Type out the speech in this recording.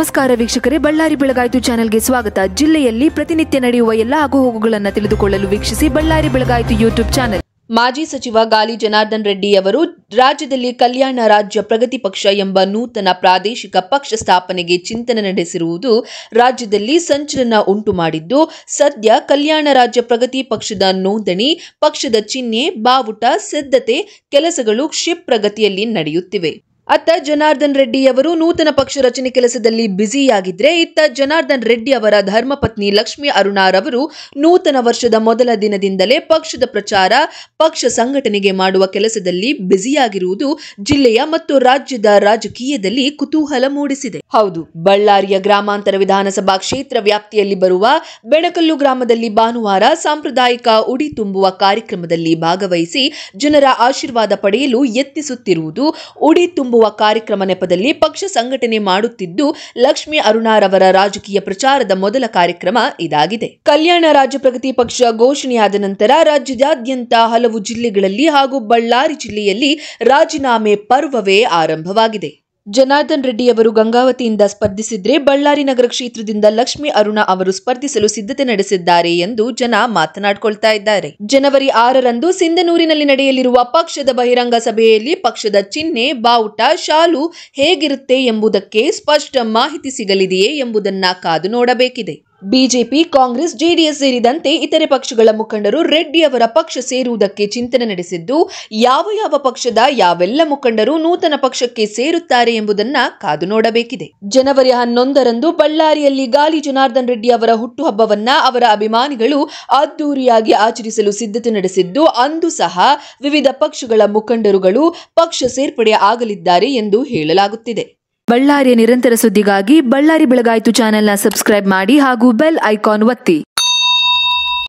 ನಮಸ್ಕಾರ ವೀಕ್ಷಕರೇ ಬಳ್ಳಾರಿ ಬೆಳಗಾಯಿತು ಚಾನೆಲ್ಗೆ ಸ್ವಾಗತ ಜಿಲ್ಲೆಯಲ್ಲಿ ಪ್ರತಿನಿತ್ಯ ನಡೆಯುವ ಎಲ್ಲ ಆಗುಹೋಗುಗಳನ್ನು ತಿಳಿದುಕೊಳ್ಳಲು ವೀಕ್ಷಿಸಿ ಬಳ್ಳಾರಿ ಬೆಳಗಾಯಿತು ಯೂಟ್ಯೂಬ್ ಚಾನೆಲ್ ಮಾಜಿ ಸಚಿವ ಗಾಲಿ ಜನಾರ್ದನ್ ರೆಡ್ಡಿ ಅವರು ರಾಜ್ಯದಲ್ಲಿ ಕಲ್ಯಾಣ ರಾಜ್ಯ ಪ್ರಗತಿ ಪಕ್ಷ ಎಂಬ ನೂತನ ಪ್ರಾದೇಶಿಕ ಪಕ್ಷ ಸ್ಥಾಪನೆಗೆ ಚಿಂತನೆ ನಡೆಸಿರುವುದು ರಾಜ್ಯದಲ್ಲಿ ಸಂಚಲನ ಉಂಟು ಮಾಡಿದ್ದು ಸದ್ಯ ಕಲ್ಯಾಣ ರಾಜ್ಯ ಪ್ರಗತಿ ಪಕ್ಷದ ನೋಂದಣಿ ಪಕ್ಷದ ಚಿಹ್ನೆ ಬಾವುಟ ಸಿದ್ಧತೆ ಕೆಲಸಗಳು ಕ್ಷಿಪ್ರಗತಿಯಲ್ಲಿ ನಡೆಯುತ್ತಿವೆ ಅತ್ತ ಜನಾರ್ದನ್ ರೆಡ್ಡಿ ಅವರು ನೂತನ ಪಕ್ಷ ರಚನೆ ಕೆಲಸದಲ್ಲಿ ಬ್ಯುಸಿಯಾಗಿದ್ರೆ ಇತ್ತ ಜನಾರ್ದನ್ ರೆಡ್ಡಿ ಅವರ ಧರ್ಮಪತ್ನಿ ಲಕ್ಷ್ಮಿ ಅವರು ನೂತನ ವರ್ಷದ ಮೊದಲ ದಿನದಿಂದಲೇ ಪಕ್ಷದ ಪ್ರಚಾರ ಪಕ್ಷ ಸಂಘಟನೆಗೆ ಮಾಡುವ ಕೆಲಸದಲ್ಲಿ ಬ್ಯುಸಿಯಾಗಿರುವುದು ಜಿಲ್ಲೆಯ ಮತ್ತು ರಾಜ್ಯದ ರಾಜಕೀಯದಲ್ಲಿ ಕುತೂಹಲ ಮೂಡಿಸಿದೆ ಹೌದು ಬಳ್ಳಾರಿಯ ಗ್ರಾಮಾಂತರ ವಿಧಾನಸಭಾ ಕ್ಷೇತ್ರ ವ್ಯಾಪ್ತಿಯಲ್ಲಿ ಬರುವ ಬೆಣಕಲ್ಲು ಗ್ರಾಮದಲ್ಲಿ ಭಾನುವಾರ ಸಾಂಪ್ರದಾಯಿಕ ಉಡಿ ತುಂಬುವ ಕಾರ್ಯಕ್ರಮದಲ್ಲಿ ಭಾಗವಹಿಸಿ ಜನರ ಆಶೀರ್ವಾದ ಪಡೆಯಲು ಯತ್ನಿಸುತ್ತಿರುವುದು ಉಡಿ ತುಂಬುವ ಹೋಗುವ ಕಾರ್ಯಕ್ರಮ ನೆಪದಲ್ಲಿ ಪಕ್ಷ ಸಂಘಟನೆ ಮಾಡುತ್ತಿದ್ದು ಲಕ್ಷ್ಮೀ ಅರುಣಾರವರ ರಾಜಕೀಯ ಪ್ರಚಾರದ ಮೊದಲ ಕಾರ್ಯಕ್ರಮ ಇದಾಗಿದೆ ಕಲ್ಯಾಣ ರಾಜ್ಯ ಪ್ರಗತಿ ಪಕ್ಷ ಘೋಷಣೆಯಾದ ನಂತರ ರಾಜ್ಯದಾದ್ಯಂತ ಹಲವು ಜಿಲ್ಲೆಗಳಲ್ಲಿ ಹಾಗೂ ಬಳ್ಳಾರಿ ಜಿಲ್ಲೆಯಲ್ಲಿ ರಾಜೀನಾಮೆ ಪರ್ವವೇ ಆರಂಭವಾಗಿದೆ ಜನಾರ್ದನ್ ಅವರು ಗಂಗಾವತಿಯಿಂದ ಸ್ಪರ್ಧಿಸಿದ್ರೆ ಬಳ್ಳಾರಿ ನಗರ ಕ್ಷೇತ್ರದಿಂದ ಲಕ್ಷ್ಮಿ ಅರುಣ ಅವರು ಸ್ಪರ್ಧಿಸಲು ಸಿದ್ಧತೆ ನಡೆಸಿದ್ದಾರೆ ಎಂದು ಜನ ಮಾತನಾಡಿಕೊಳ್ತಾ ಇದ್ದಾರೆ ಜನವರಿ ಆರರಂದು ಸಿಂಧನೂರಿನಲ್ಲಿ ನಡೆಯಲಿರುವ ಪಕ್ಷದ ಬಹಿರಂಗ ಸಭೆಯಲ್ಲಿ ಪಕ್ಷದ ಚಿಹ್ನೆ ಬಾವುಟ ಶಾಲು ಹೇಗಿರುತ್ತೆ ಎಂಬುದಕ್ಕೆ ಸ್ಪಷ್ಟ ಮಾಹಿತಿ ಸಿಗಲಿದೆಯೇ ಎಂಬುದನ್ನ ಕಾದು ನೋಡಬೇಕಿದೆ ಬಿಜೆಪಿ ಕಾಂಗ್ರೆಸ್ ಜೆಡಿಎಸ್ ಸೇರಿದಂತೆ ಇತರೆ ಪಕ್ಷಗಳ ಮುಖಂಡರು ರೆಡ್ಡಿ ಅವರ ಪಕ್ಷ ಸೇರುವುದಕ್ಕೆ ಚಿಂತನೆ ನಡೆಸಿದ್ದು ಯಾವ ಯಾವ ಪಕ್ಷದ ಯಾವೆಲ್ಲ ಮುಖಂಡರು ನೂತನ ಪಕ್ಷಕ್ಕೆ ಸೇರುತ್ತಾರೆ ಎಂಬುದನ್ನ ಕಾದು ನೋಡಬೇಕಿದೆ ಜನವರಿ ಹನ್ನೊಂದರಂದು ಬಳ್ಳಾರಿಯಲ್ಲಿ ಗಾಲಿ ಜನಾರ್ದನ್ ರೆಡ್ಡಿ ಅವರ ಹುಟ್ಟುಹಬ್ಬವನ್ನ ಅವರ ಅಭಿಮಾನಿಗಳು ಅದ್ದೂರಿಯಾಗಿ ಆಚರಿಸಲು ಸಿದ್ಧತೆ ನಡೆಸಿದ್ದು ಅಂದು ಸಹ ವಿವಿಧ ಪಕ್ಷಗಳ ಮುಖಂಡರುಗಳು ಪಕ್ಷ ಸೇರ್ಪಡೆ ಆಗಲಿದ್ದಾರೆ ಎಂದು ಹೇಳಲಾಗುತ್ತಿದೆ ಬಳ್ಳಾರಿಯ ನಿರಂತರ ಸುದ್ದಿಗಾಗಿ ಬಳ್ಳಾರಿ ಬೆಳಗಾಯಿತು ಚಾನೆಲ್ನ ಸಬ್ಸ್ಕ್ರೈಬ್ ಮಾಡಿ ಹಾಗೂ ಬೆಲ್ ಐಕಾನ್ ಒತ್ತಿ